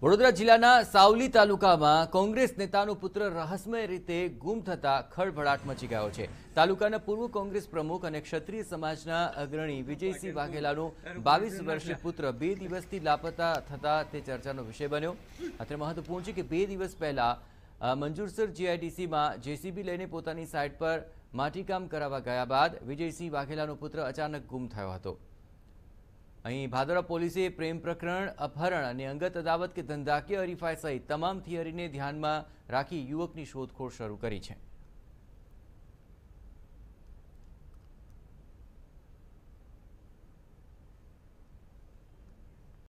વડોદરા જિલ્લાના સાવલી તાલુકામાં કોંગ્રેસ નેતાનો પુત્ર રહસ્યમય રીતે ગુમ થતા ખળભળાટ મચી ગયો છે તાલુકાના પૂર્વ કોંગ્રેસ પ્રમુખ અને ક્ષત્રિય સમાજના અગ્રણી વિજયસિંહ વાઘેલાનો બાવીસ વર્ષીય પુત્ર બે દિવસથી લાપતા થતા તે ચર્ચાનો વિષય બન્યો અત્રે મહત્વપૂર્ણ છે કે બે દિવસ પહેલા મંજુરસર જીઆઈડીસીમાં જેસીબી લઈને પોતાની સાઇટ પર માટીકામ કરાવવા ગયા બાદ વિજયસિંહ વાઘેલાનો પુત્ર અચાનક ગુમ થયો હતો અહીં ભાદરા પોલીસે પ્રેમ પ્રકરણ અપહરણ અને અંગત અદાવત કે ધંધાકીય હરીફાઈ સહિત તમામ થિયરીને ધ્યાનમાં રાખી યુવકની શોધખોળ શરૂ કરી છે